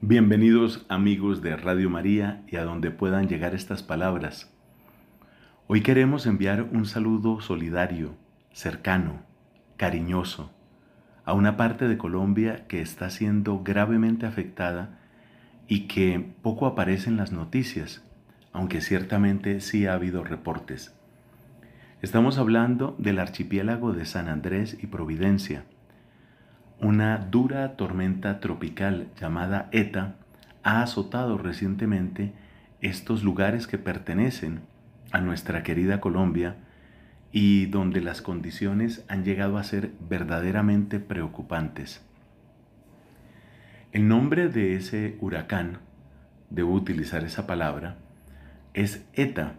Bienvenidos amigos de Radio María y a donde puedan llegar estas palabras. Hoy queremos enviar un saludo solidario, cercano, cariñoso, a una parte de Colombia que está siendo gravemente afectada y que poco aparece en las noticias, aunque ciertamente sí ha habido reportes. Estamos hablando del archipiélago de San Andrés y Providencia, una dura tormenta tropical llamada ETA ha azotado recientemente estos lugares que pertenecen a nuestra querida Colombia y donde las condiciones han llegado a ser verdaderamente preocupantes. El nombre de ese huracán, debo utilizar esa palabra, es ETA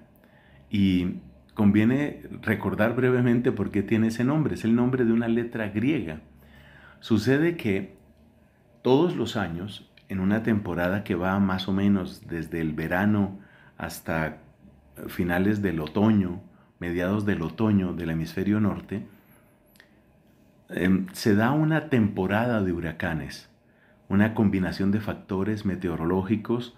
y conviene recordar brevemente por qué tiene ese nombre. Es el nombre de una letra griega Sucede que todos los años, en una temporada que va más o menos desde el verano hasta finales del otoño, mediados del otoño del hemisferio norte, em, se da una temporada de huracanes, una combinación de factores meteorológicos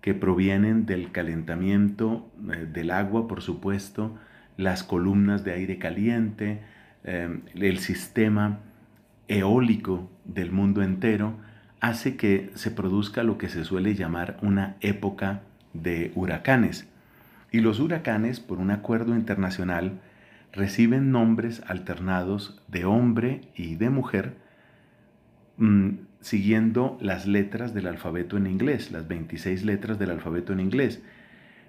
que provienen del calentamiento eh, del agua, por supuesto, las columnas de aire caliente, em, el sistema eólico del mundo entero hace que se produzca lo que se suele llamar una época de huracanes. Y los huracanes, por un acuerdo internacional, reciben nombres alternados de hombre y de mujer, mm, siguiendo las letras del alfabeto en inglés, las 26 letras del alfabeto en inglés.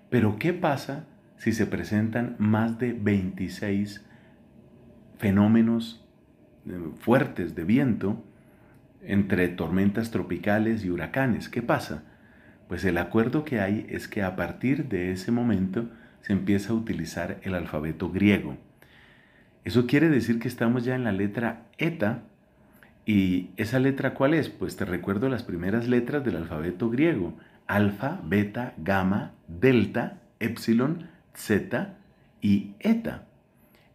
Pero ¿qué pasa si se presentan más de 26 fenómenos eh, fuertes de viento, entre tormentas tropicales y huracanes. ¿Qué pasa? Pues el acuerdo que hay es que a partir de ese momento se empieza a utilizar el alfabeto griego. Eso quiere decir que estamos ya en la letra eta. ¿Y esa letra cuál es? Pues te recuerdo las primeras letras del alfabeto griego. Alfa, beta, gamma, delta, epsilon, zeta y eta.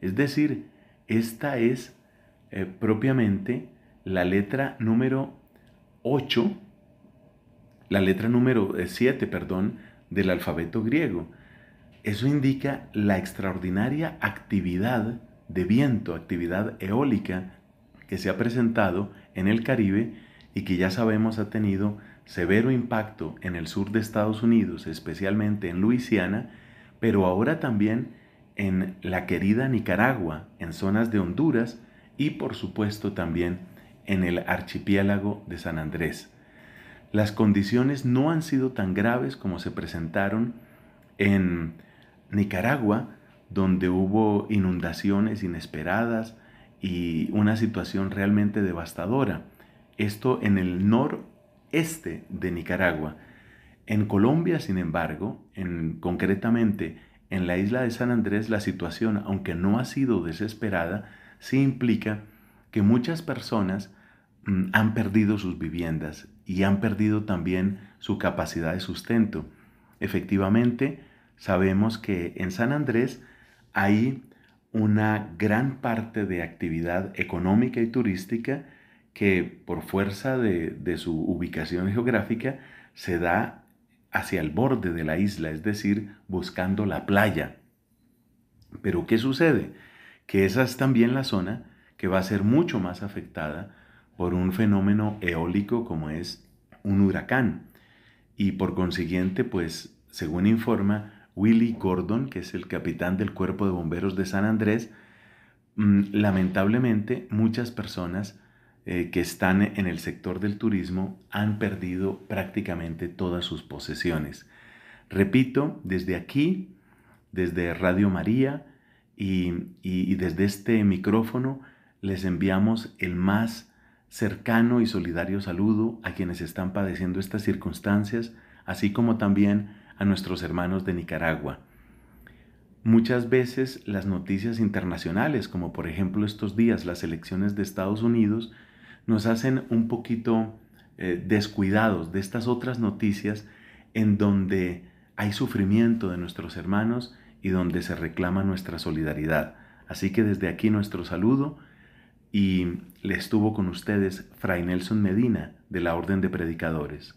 Es decir, esta es eh, propiamente la letra número 8, la letra número 7, eh, perdón, del alfabeto griego. Eso indica la extraordinaria actividad de viento, actividad eólica que se ha presentado en el Caribe y que ya sabemos ha tenido severo impacto en el sur de Estados Unidos, especialmente en Luisiana, pero ahora también en la querida Nicaragua, en zonas de Honduras y por supuesto también en el archipiélago de San Andrés. Las condiciones no han sido tan graves como se presentaron en Nicaragua, donde hubo inundaciones inesperadas y una situación realmente devastadora. Esto en el noreste de Nicaragua. En Colombia, sin embargo, en, concretamente en la isla de San Andrés, la situación, aunque no ha sido desesperada, sí implica que muchas personas mm, han perdido sus viviendas y han perdido también su capacidad de sustento. Efectivamente, sabemos que en San Andrés hay una gran parte de actividad económica y turística que por fuerza de, de su ubicación geográfica se da hacia el borde de la isla, es decir, buscando la playa. Pero ¿qué sucede? que esa es también la zona que va a ser mucho más afectada por un fenómeno eólico como es un huracán. Y por consiguiente, pues, según informa Willie Gordon, que es el capitán del Cuerpo de Bomberos de San Andrés, mm, lamentablemente muchas personas eh, que están en el sector del turismo han perdido prácticamente todas sus posesiones. Repito, desde aquí, desde Radio María, y, desde este micrófono les enviamos el más cercano y solidario saludo a quienes están padeciendo estas circunstancias, así como también a nuestros hermanos de Nicaragua. Muchas veces las noticias internacionales, como por ejemplo estos días las elecciones de Estados Unidos, nos hacen un poquito eh, descuidados de estas otras noticias en donde hay sufrimiento de nuestros hermanos y donde se reclama nuestra solidaridad. Así que desde aquí nuestro saludo y le estuvo con ustedes Fray Nelson Medina de la Orden de Predicadores.